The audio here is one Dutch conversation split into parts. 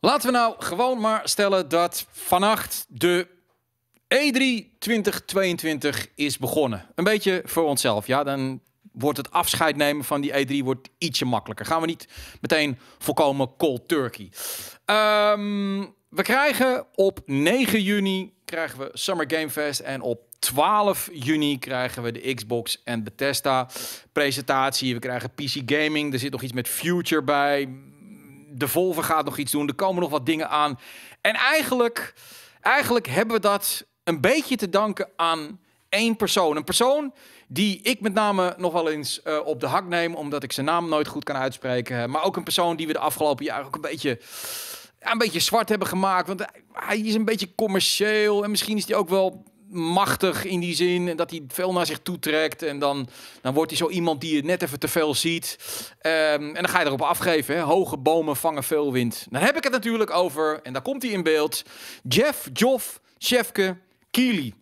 Laten we nou gewoon maar stellen dat vannacht de E3 2022 is begonnen. Een beetje voor onszelf. Ja, dan wordt het afscheid nemen van die E3 wordt ietsje makkelijker. Gaan we niet meteen volkomen cold turkey. Ehm, we krijgen op 9 juni krijgen we Summer Game Fest en op 12 juni krijgen we de Xbox en Bethesda presentatie. We krijgen PC Gaming, er zit nog iets met Future bij de Volver gaat nog iets doen. Er komen nog wat dingen aan. En eigenlijk, eigenlijk hebben we dat een beetje te danken aan één persoon. Een persoon die ik met name nog wel eens eh, op de hak neem, omdat ik zijn naam nooit goed kan uitspreken. Maar ook een persoon die we de afgelopen jaren ook een beetje, een beetje zwart hebben gemaakt. Want hij is een beetje commercieel en misschien is hij ook wel machtig in die zin. En dat hij veel naar zich toe trekt. En dan, dan wordt hij zo iemand die je net even te veel ziet. Ehm, en dan ga je erop afgeven. Hè? Hoge bomen vangen veel wind. Dan heb ik het natuurlijk over, en daar komt hij in beeld, Jeff Joff Chefke Keely.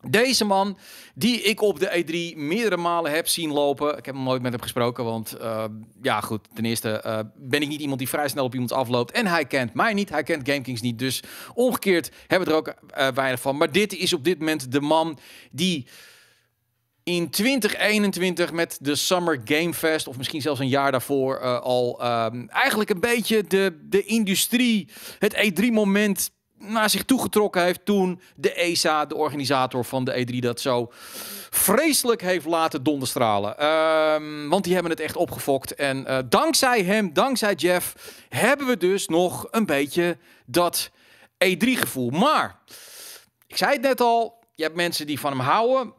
Deze man, die ik op de E3 meerdere malen heb zien lopen. Ik heb nog nooit met hem gesproken, want eh, ja goed, ten eerste eh, ben ik niet iemand die vrij snel op iemand afloopt. En hij kent mij niet, hij kent GameKings niet. Dus omgekeerd hebben we er ook eh, weinig van. Maar dit is op dit moment de man die in 2021 met de Summer Game Fest, of misschien zelfs een jaar daarvoor al, ehm, eigenlijk een beetje de, de industrie, het E3-moment naar zich toegetrokken heeft toen de ESA, de organisator van de E3, dat zo vreselijk heeft laten donderstralen. Um, want die hebben het echt opgefokt. En eh, dankzij hem, dankzij Jeff, hebben we dus nog een beetje dat E3-gevoel. Maar, ik zei het net al, je hebt mensen die van hem houden.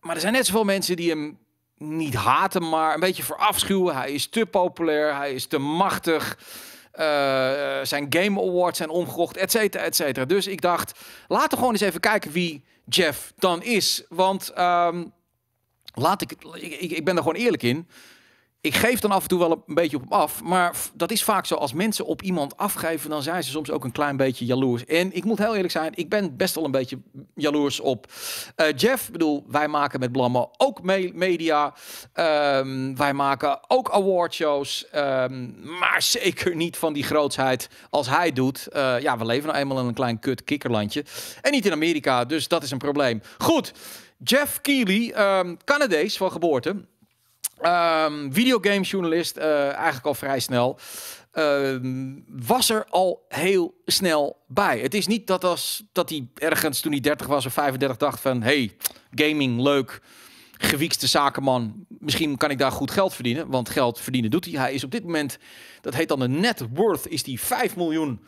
Maar er zijn net zoveel mensen die hem niet haten, maar een beetje verafschuwen. Hij is te populair, hij is te machtig. Eh, zijn Game Awards zijn omgerocht, et cetera, et cetera. Dus ik dacht, laten we gewoon eens even kijken wie Jeff dan is. Want ehm, laat ik, ik, ik ben er gewoon eerlijk in ik geef dan af en toe wel een beetje op hem af. Maar dat is vaak zo. Als mensen op iemand afgeven, dan zijn ze soms ook een klein beetje jaloers. En ik moet heel eerlijk zijn, ik ben best wel een beetje jaloers op eh, Jeff. Ik bedoel, wij maken met Blamma ook media. Ehm, wij maken ook awardshows. Um, maar zeker niet van die grootsheid als hij doet. Eh, ja, we leven nou eenmaal in een klein kut kikkerlandje. En niet in Amerika, dus dat is een probleem. Goed, Jeff Keely, ehm, Canadees van geboorte Um, videogamejournalist, eh, eigenlijk al vrij snel. Ehm, was er al heel snel bij. Het is niet dat, als, dat hij ergens toen hij 30 was of 35 dacht van... hey, gaming, leuk, gewiekste zakenman. Misschien kan ik daar goed geld verdienen. Want geld verdienen doet hij. Hij is op dit moment, dat heet dan de net worth, is die 5 miljoen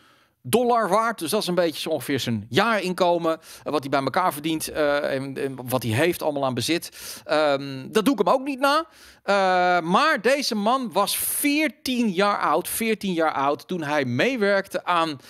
dollar waard. Dus dat is een beetje ongeveer zijn jaarinkomen. Eh, wat hij bij elkaar verdient. Eh, en, wat hij heeft allemaal aan bezit. Ehm, dat doe ik hem ook niet na. Eh, maar deze man was 14 jaar oud. 14 jaar oud toen hij meewerkte aan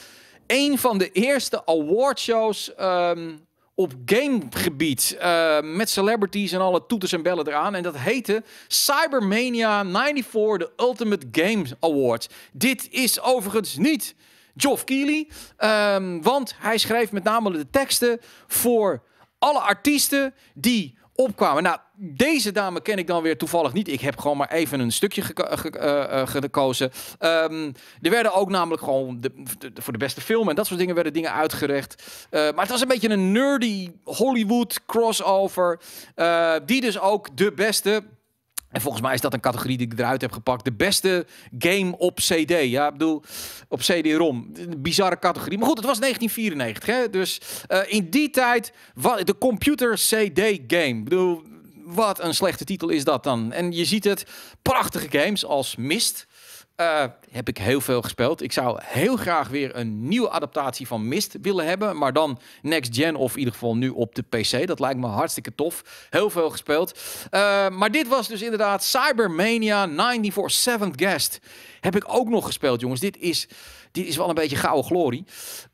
een van de eerste awardshows ehm, op gamegebied. Uh, met celebrities en alle toeters en bellen eraan. En dat heette Cybermania 94, de Ultimate Games Award. Dit is overigens niet Geoff Keighley. Ehm, want hij schreef met name de teksten voor alle artiesten die opkwamen. Nou, deze dame ken ik dan weer toevallig niet. Ik heb gewoon maar even een stukje eh, eh, eh, gekozen. Ehm, er werden ook namelijk gewoon de, voor de beste film en dat soort dingen werden dingen uitgerecht. maar het was een beetje een nerdy Hollywood crossover. die dus ook de beste en volgens mij is dat een categorie die ik eruit heb gepakt. De beste game op CD. Ja, ik bedoel, op CD-ROM. Bizarre categorie. Maar goed, het was 1994. Hè? Dus eh, in die tijd, wat, de computer CD-game. Ik bedoel, wat een slechte titel is dat dan. En je ziet het, prachtige games als Mist. Eh, heb ik heel veel gespeeld. Ik zou heel graag weer een nieuwe adaptatie van Mist willen hebben. Maar dan next gen of in ieder geval nu op de PC. Dat lijkt me hartstikke tof. Heel veel gespeeld. Eh, maar dit was dus inderdaad Cybermania 94 7th Guest. Heb ik ook nog gespeeld, jongens. Dit is, dit is wel een beetje gouden glorie.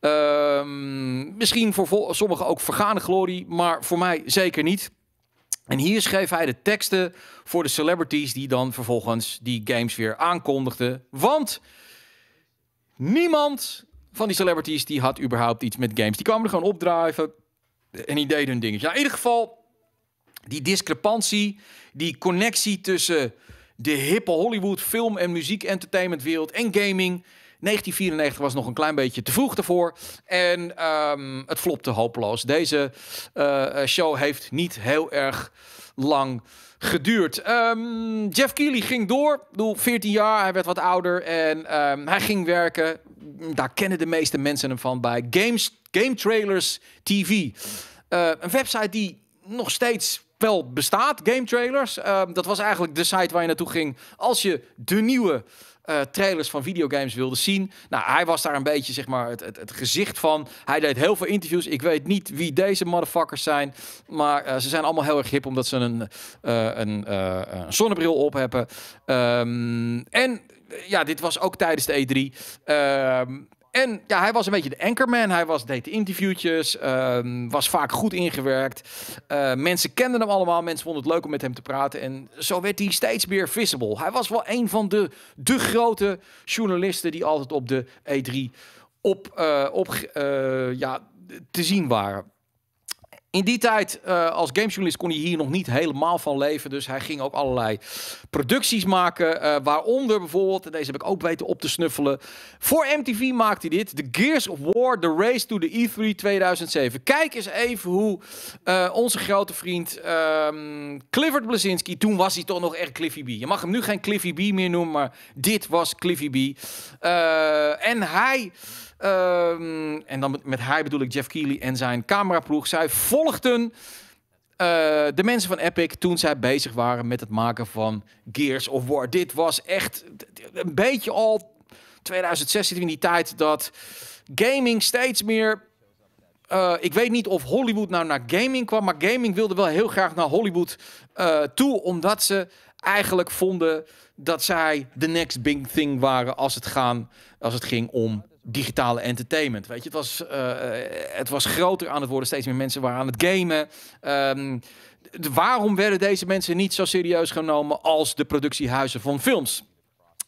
Ehm, misschien voor sommigen ook vergane glorie. Maar voor mij zeker niet. En hier schreef hij de teksten voor de celebrities die dan vervolgens die games weer aankondigden. Want niemand van die celebrities die had überhaupt iets met games. Die kwamen er gewoon opdrijven en die deden hun dingetje. Nou, in ieder geval, die discrepantie, die connectie tussen de hippe Hollywood film- en muziek-entertainmentwereld en gaming... 1994 was nog een klein beetje te vroeg ervoor. En ehm, het flopte hopeloos. Deze eh, eh, show heeft niet heel erg lang geduurd. Ehm, Jeff Keighley ging door. Ik 14 jaar, hij werd wat ouder en ehm, hij ging werken. Daar kennen de meeste mensen hem van bij Games, Game Trailers TV. Eh, een website die nog steeds wel bestaat, Game Trailers. dat was eigenlijk de site waar je naartoe ging als je de nieuwe eh, trailers van videogames wilde zien. Nou, hij was daar een beetje zeg maar, het, het, het, gezicht van. Hij deed heel veel interviews. Ik weet niet wie deze motherfuckers zijn. Maar eh, ze zijn allemaal heel erg hip omdat ze een, eh, een, een zonnebril op hebben. Ehm, en ja, dit was ook tijdens de E3. Ehm en ja, hij was een beetje de anchorman. Hij was, deed interviewtjes, ehm, was vaak goed ingewerkt. Uh, mensen kenden hem allemaal, mensen vonden het leuk om met hem te praten. En zo werd hij steeds meer visible. Hij was wel een van de, de grote journalisten die altijd op de E3 op, eh, op eh, ja, te zien waren. In die tijd uh, als gamesjournalist kon hij hier nog niet helemaal van leven. Dus hij ging ook allerlei producties maken. Eh, waaronder bijvoorbeeld, deze heb ik ook weten op te snuffelen. Voor MTV maakte hij dit. The Gears of War, The Race to the E3 2007. Kijk eens even hoe eh, onze grote vriend um, Clifford Blazinski... Toen was hij toch nog echt Cliffy B. Je mag hem nu geen Cliffy B meer noemen, maar dit was Cliffy B. en hij Ehm, en dan met, hij bedoel ik Jeff Keighley en zijn cameraploeg. Zij volgden eh, de mensen van Epic toen zij bezig waren met het maken van Gears of War. Dit was echt een beetje al 2016 in die tijd dat gaming steeds meer... Eh, ik weet niet of Hollywood nou naar gaming kwam, maar gaming wilde wel heel graag naar Hollywood eh, toe, omdat ze eigenlijk vonden dat zij de next big thing waren als het, gaan, als het ging om digitale entertainment. Weet je, het was, eh, het was groter aan het worden. Steeds meer mensen waren aan het gamen. Ehm, waarom werden deze mensen niet zo serieus genomen als de productiehuizen van films?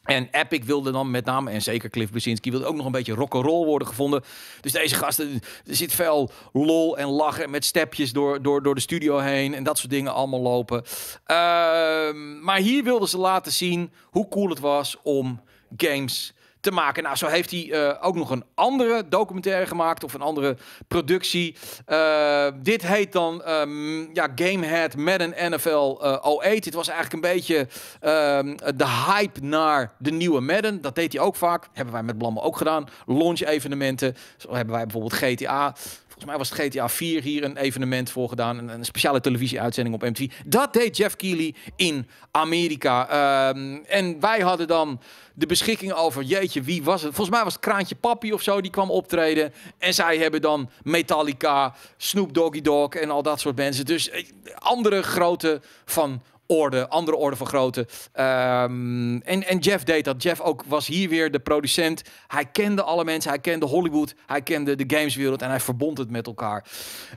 En Epic wilde dan met name, en zeker Cliff Bleszinski, wilde ook nog een beetje rock'n'roll worden gevonden. Dus deze gasten, er zit veel lol en lachen met stepjes door, door, door de studio heen en dat soort dingen allemaal lopen. Ehm, maar hier wilden ze laten zien hoe cool het was om games te maken. Nou, zo heeft hij eh, ook nog een andere documentaire gemaakt of een andere productie. Eh, dit heet dan um, ja, Gamehead met een NFL uh, eh, 08. E. Dit was eigenlijk een beetje ehm, de hype naar de nieuwe Madden. Dat deed hij ook vaak. Hebben wij met Blammen ook gedaan. Launch-evenementen. Zo hebben wij bijvoorbeeld GTA. Volgens mij was GTA 4 hier een evenement voor gedaan. Een, een speciale televisieuitzending op MTV. Dat deed Jeff Keighley in Amerika. Ehm, en wij hadden dan de beschikking over, jeetje, wie was het? Volgens mij was het Kraantje Papi of zo, die kwam optreden. En zij hebben dan Metallica, Snoop Doggy Dogg en al dat soort mensen. Dus eh, andere grote van orde, andere orde van grootte. Ehm, en, en Jeff deed dat. Jeff ook was hier weer de producent. Hij kende alle mensen. Hij kende Hollywood. Hij kende de gameswereld. En hij verbond het met elkaar.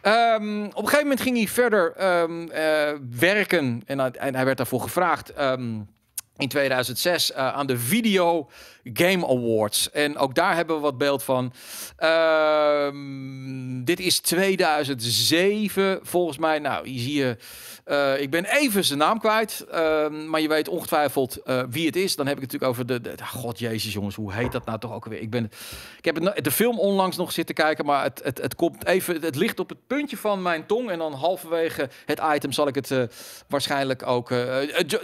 Ehm, op een gegeven moment ging hij verder ehm, eh, werken. En, en, hij werd daarvoor gevraagd in 2006 eh, aan de Video Game Awards. En ook daar hebben we wat beeld van. Ehm, dit is 2007 volgens mij. Nou, je zie je... Eh, ik ben even zijn naam kwijt. Ehm, maar je weet ongetwijfeld eh, wie het is. Dan heb ik het natuurlijk over de... de ah, God jezus jongens, hoe heet dat nou toch ook weer? Ik, ben, ik heb het, de film onlangs nog zitten kijken. Maar het, het, het, komt even, het ligt op het puntje van mijn tong. En dan halverwege het item zal ik het waarschijnlijk ook...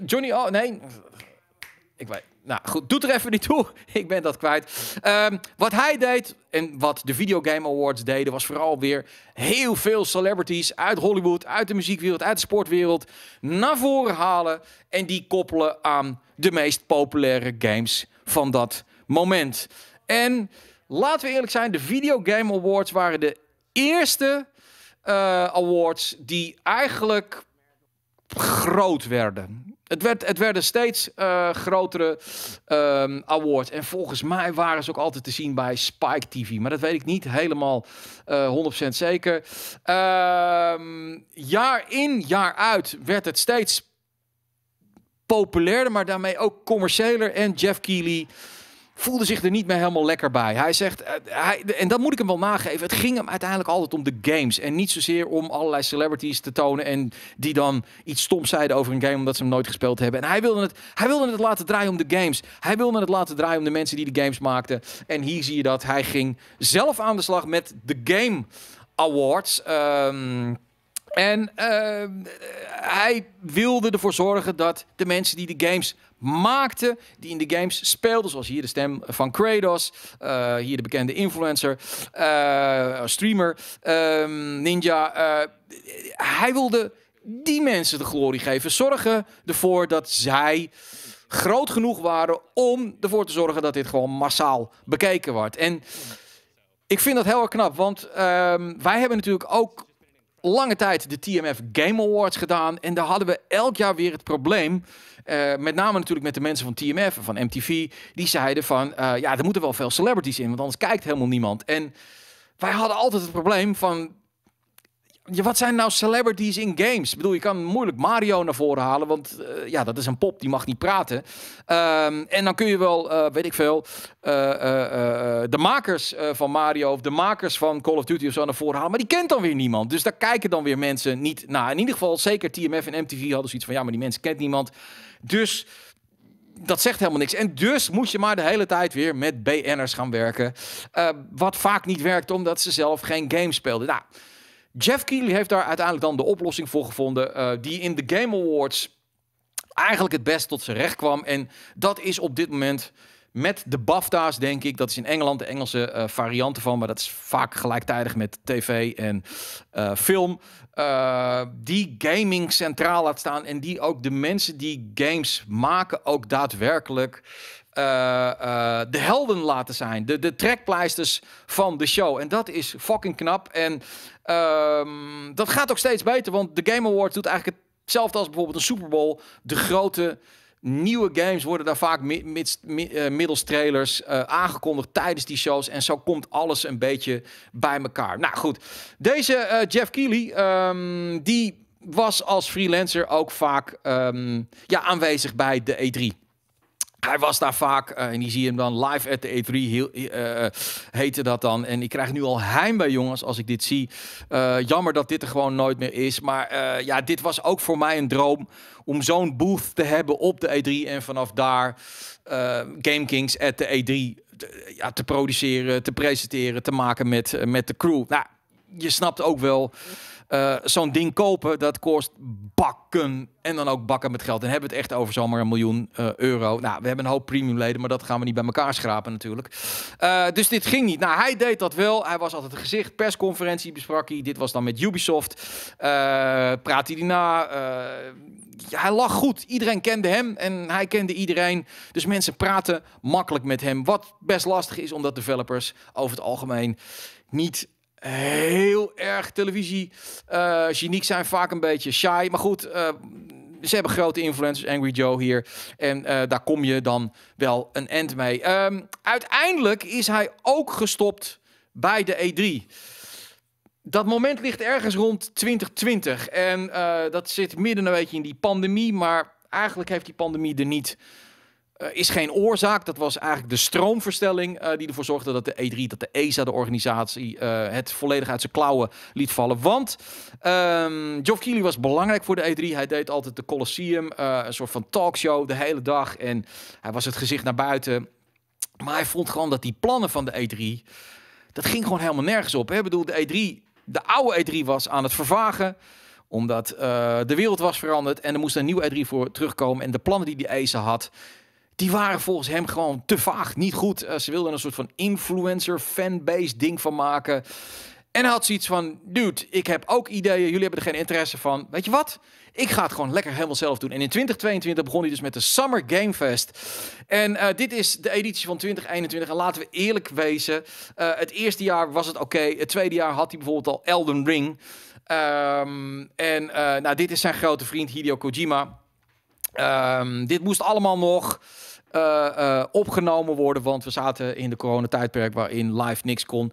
Johnny... Oh, nee... Ik weet, nou goed, doet er even niet toe. Ik ben dat kwijt. Ehm, wat hij deed en wat de Video Game Awards deden, was vooral weer heel veel celebrities uit Hollywood, uit de muziekwereld, uit de sportwereld naar voren halen en die koppelen aan de meest populaire games van dat moment. En laten we eerlijk zijn, de Video Game Awards waren de eerste eh, awards die eigenlijk groot werden het, werd, het werden steeds eh, grotere ehm, awards. En volgens mij waren ze ook altijd te zien bij Spike TV. Maar dat weet ik niet helemaal uh, eh, 100% zeker. Ehm, jaar in, jaar uit werd het steeds populairder, maar daarmee ook commerciëler. En Jeff Keighley voelde zich er niet meer helemaal lekker bij. Hij zegt, eh, hij, en dat moet ik hem wel nageven, het ging hem uiteindelijk altijd om de games. En niet zozeer om allerlei celebrities te tonen en die dan iets stoms zeiden over een game omdat ze hem nooit gespeeld hebben. En hij wilde het, hij wilde het laten draaien om de games. Hij wilde het laten draaien om de mensen die de games maakten. En hier zie je dat hij ging zelf aan de slag met de Game Awards. Ehm, en ehm, hij wilde ervoor zorgen dat de mensen die de games maakten, die in de games speelden, zoals hier de stem van Kratos, eh, hier de bekende influencer, eh, streamer, ehm, ninja. Eh, hij wilde die mensen de glorie geven, zorgen ervoor dat zij groot genoeg waren om ervoor te zorgen dat dit gewoon massaal bekeken wordt. En ik vind dat heel erg knap, want ehm, wij hebben natuurlijk ook lange tijd de TMF Game Awards gedaan. En daar hadden we elk jaar weer het probleem. Eh, met name natuurlijk met de mensen van TMF en van MTV. Die zeiden van, eh, ja, er moeten wel veel celebrities in. Want anders kijkt helemaal niemand. En wij hadden altijd het probleem van wat zijn nou celebrities in games? Ik bedoel, je kan moeilijk Mario naar voren halen, want eh, ja, dat is een pop, die mag niet praten. Ehm, en dan kun je wel, eh, weet ik veel, eh, de makers van Mario of de makers van Call of Duty of zo naar voren halen. Maar die kent dan weer niemand. Dus daar kijken dan weer mensen niet naar. In ieder geval, zeker TMF en MTV hadden zoiets van, ja, maar die mensen kent niemand. Dus dat zegt helemaal niks. En dus moest je maar de hele tijd weer met BN'ers gaan werken. wat vaak niet werkt, omdat ze zelf geen games speelden. Nou... Jeff Keely heeft daar uiteindelijk dan de oplossing voor gevonden, eh, die in de Game Awards eigenlijk het best tot zijn recht kwam. En dat is op dit moment met de BAFTA's, denk ik. Dat is in Engeland de Engelse uh, variant van, maar dat is vaak gelijktijdig met tv en eh, film. die gaming centraal laat staan en die ook de mensen die games maken ook daadwerkelijk de helden laten zijn. De, de trekpleisters van de show. En dat is fucking knap. En Um, dat gaat ook steeds beter, want de Game Award doet eigenlijk hetzelfde als bijvoorbeeld een Super Bowl. De grote nieuwe games worden daar vaak mi eh, middels trailers eh, aangekondigd tijdens die shows. En zo komt alles een beetje bij elkaar. Nou goed, deze eh, Jeff Keighley, ehm, die was als freelancer ook vaak ehm, ja, aanwezig bij de E3. Hij was daar vaak eh, en die zie je hem dan live at the E3 heel, eh, eh, heette dat dan. En ik krijg nu al bij jongens als ik dit zie. jammer dat dit er gewoon nooit meer is. Maar ja, dit was ook voor mij een droom om zo'n booth te hebben op de E3 en vanaf daar game kings at the E3 te, ja, te produceren, te presenteren, te maken met, met de crew. Nou, je snapt ook wel. zo'n ding kopen, dat kost bakken. En dan ook bakken met geld. En hebben het echt over zomaar een miljoen eh, euro. Nou, we hebben een hoop premiumleden, maar dat gaan we niet bij elkaar schrapen natuurlijk. Eh, dus dit ging niet. Nou, hij deed dat wel. Hij was altijd een gezicht. Persconferentie besprak hij. Dit was dan met Ubisoft. Uh, eh, praat hij na. hij lag goed. Iedereen kende hem en hij kende iedereen. Dus mensen praten makkelijk met hem. Wat best lastig is, omdat developers over het algemeen niet heel Televisie, uh, Geniek zijn vaak een beetje shy. Maar goed, eh, ze hebben grote influencers, Angry Joe hier. En eh, daar kom je dan wel een end mee. Ehm, uiteindelijk is hij ook gestopt bij de E3. Dat moment ligt ergens rond 2020. En dat zit midden een beetje in die pandemie. Maar eigenlijk heeft die pandemie er niet eh, is geen oorzaak. Dat was eigenlijk de stroomverstelling eh, die ervoor zorgde dat de E3, dat de ESA, de organisatie, eh, het volledig uit zijn klauwen liet vallen. Want um, Geoff was belangrijk voor de E3. Hij deed altijd de Colosseum, een soort van talkshow de hele dag. En hij was het gezicht naar buiten. Maar hij vond gewoon dat die plannen van de E3, dat ging gewoon helemaal nergens op. Hè? Ik bedoel, de E3, de oude E3 was aan het vervagen omdat de wereld was veranderd en er moest een nieuwe E3 voor terugkomen. En de plannen die die ESA had, die waren volgens hem gewoon te vaag, niet goed. Eh, ze wilden een soort van influencer fanbase ding van maken. En hij had zoiets van, dude, ik heb ook ideeën, jullie hebben er geen interesse van. Weet je wat? Ik ga het gewoon lekker helemaal zelf doen. En in 2022 begon hij dus met de Summer Game Fest. En eh, dit is de editie van 2021. En laten we eerlijk wezen, eh, het eerste jaar was het oké. Het tweede jaar had hij bijvoorbeeld al Elden Ring. Ehm, en nou, dit is zijn grote vriend Hideo Kojima. Ehm, dit moest allemaal nog. Eh, eh, opgenomen worden. Want we zaten in de coronatijdperk waarin live niks kon.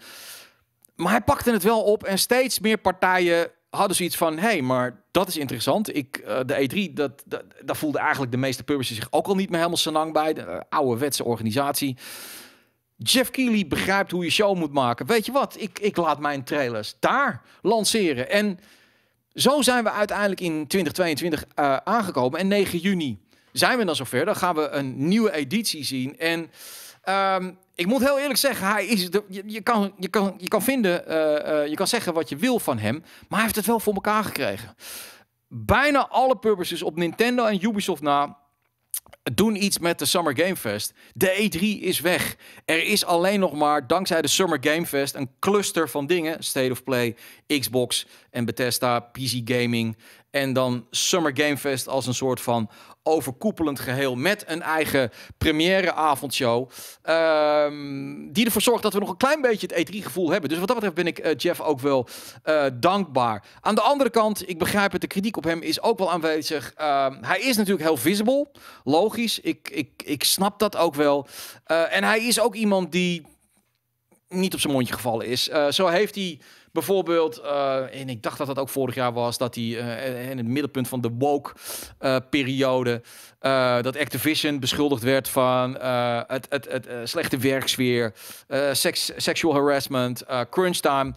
Maar hij pakte het wel op en steeds meer partijen hadden zoiets van... hé, hey, maar dat is interessant. Ik, eh, de E3, dat, dat, daar voelden eigenlijk de meeste publishers zich ook al niet meer helemaal lang bij. De oude wetse organisatie. Jeff Keighley begrijpt hoe je show moet maken. Weet je wat? Ik, ik laat mijn trailers daar lanceren. En zo zijn we uiteindelijk in 2022 aangekomen. En 9 juni zijn we dan zover. Dan gaan we een nieuwe editie zien. En ehm, ik moet heel eerlijk zeggen, hij is je, kan, je, kan, je kan vinden, eh, eh, je kan zeggen wat je wil van hem. Maar hij heeft het wel voor elkaar gekregen. Bijna alle publishers op Nintendo en Ubisoft na doen iets met de Summer Game Fest. De E3 is weg. Er is alleen nog maar, dankzij de Summer Game Fest, een cluster van dingen. State of Play, Xbox en Bethesda, PC Gaming. En dan Summer Game Fest als een soort van overkoepelend geheel met een eigen première-avondshow. Um, die ervoor zorgt dat we nog een klein beetje het E3-gevoel hebben. Dus wat dat betreft ben ik eh, Jeff ook wel eh, dankbaar. Aan de andere kant, ik begrijp het, de kritiek op hem is ook wel aanwezig. Ehm, hij is natuurlijk heel visible, logisch. Ik, ik, ik snap dat ook wel. Eh, en hij is ook iemand die niet op zijn mondje gevallen is. zo heeft hij Bijvoorbeeld, eh, en ik dacht dat dat ook vorig jaar was, dat hij eh, in het middelpunt van de woke-periode, eh, dat Activision beschuldigd werd van het, het, het slechte werksfeer, seksual sexual harassment, crunch time.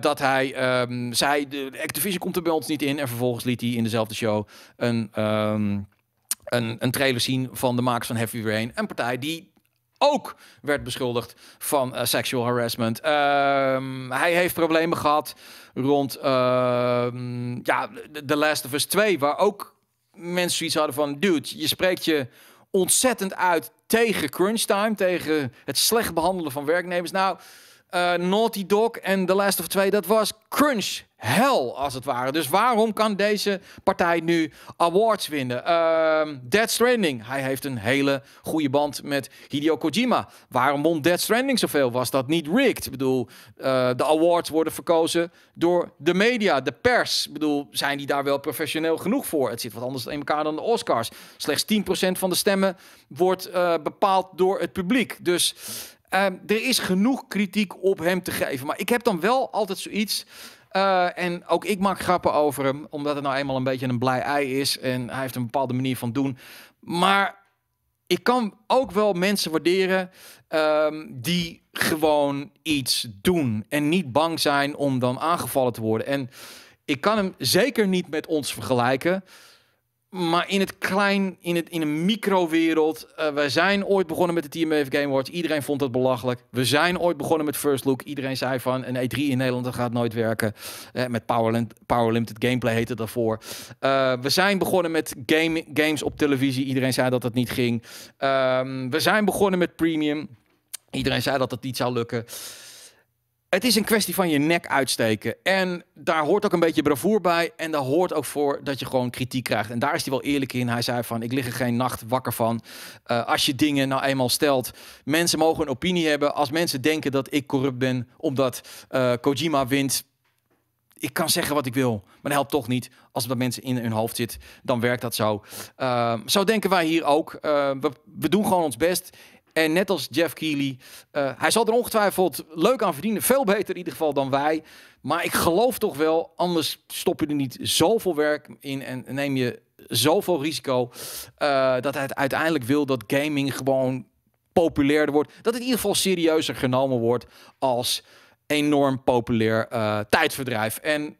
dat hij ehm, zei, Activision komt er bij ons niet in. En vervolgens liet hij in dezelfde show een... Ehm, een, een trailer zien van de makers van Heavy Rain. Een partij die ook werd beschuldigd van eh, sexual harassment. Ehm, hij heeft problemen gehad rond ehm, ja, The Last of Us 2, waar ook mensen zoiets hadden van... Dude, je spreekt je ontzettend uit tegen crunch time, tegen het slecht behandelen van werknemers. Nou, eh, Naughty Dog en The Last of 2, dat was crunch hel, als het ware. Dus waarom kan deze partij nu awards winnen? Ehm, Dead Stranding. Hij heeft een hele goede band met Hideo Kojima. Waarom won Dead Stranding zoveel? Was dat niet rigged? Ik bedoel, eh, de awards worden verkozen door de media, de pers. Ik bedoel, zijn die daar wel professioneel genoeg voor? Het zit wat anders in elkaar dan de Oscars. Slechts 10% van de stemmen wordt eh, bepaald door het publiek. Dus ehm, er is genoeg kritiek op hem te geven. Maar ik heb dan wel altijd zoiets eh, en ook ik maak grappen over hem, omdat het nou eenmaal een beetje een blij ei is. En hij heeft een bepaalde manier van doen. Maar ik kan ook wel mensen waarderen ehm, die gewoon iets doen. En niet bang zijn om dan aangevallen te worden. En ik kan hem zeker niet met ons vergelijken. Maar in het klein, in, het, in een microwereld. Uh, eh, We zijn ooit begonnen met de TMF Game Awards. Iedereen vond dat belachelijk. We zijn ooit begonnen met First Look. Iedereen zei van een E3 in Nederland dat gaat nooit werken. Eh, met Power, Power, Limited Gameplay heette daarvoor. Eh, we zijn begonnen met games op televisie. Iedereen zei dat dat niet ging. Ehm, we zijn begonnen met Premium. Iedereen zei dat dat niet zou lukken. Het is een kwestie van je nek uitsteken. En daar hoort ook een beetje bravoer bij. En daar hoort ook voor dat je gewoon kritiek krijgt. En daar is hij wel eerlijk in. Hij zei van, ik lig er geen nacht wakker van. Eh, als je dingen nou eenmaal stelt. Mensen mogen een opinie hebben. Als mensen denken dat ik corrupt ben omdat eh, Kojima wint. Ik kan zeggen wat ik wil, maar dat helpt toch niet. Als dat mensen in hun hoofd zit, dan werkt dat zo. Uh, zo denken wij hier ook. Eh, we doen gewoon ons best. En net als Jeff Keighley, uh, hij zal er ongetwijfeld leuk aan verdienen. Veel beter in ieder geval dan wij. Maar ik geloof toch wel, anders stop je er niet zoveel werk in en neem je zoveel risico. Eh, dat hij uiteindelijk wil dat gaming gewoon populairder wordt. Dat het in ieder geval serieuzer genomen wordt als enorm populair uh, tijdverdrijf. En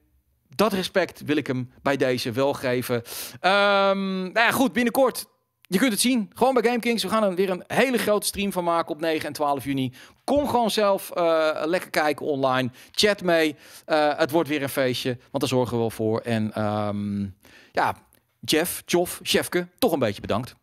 dat respect wil ik hem bij deze wel geven. Ehm, nou ja, goed, binnenkort je kunt het zien, gewoon bij GameKings. We gaan er weer een hele grote stream van maken op 9 en 12 juni. Kom gewoon zelf eh, lekker kijken online. Chat mee. Eh, het wordt weer een feestje, want daar zorgen we wel voor. En ehm, ja, Jeff, Joff, Chefke, toch een beetje bedankt.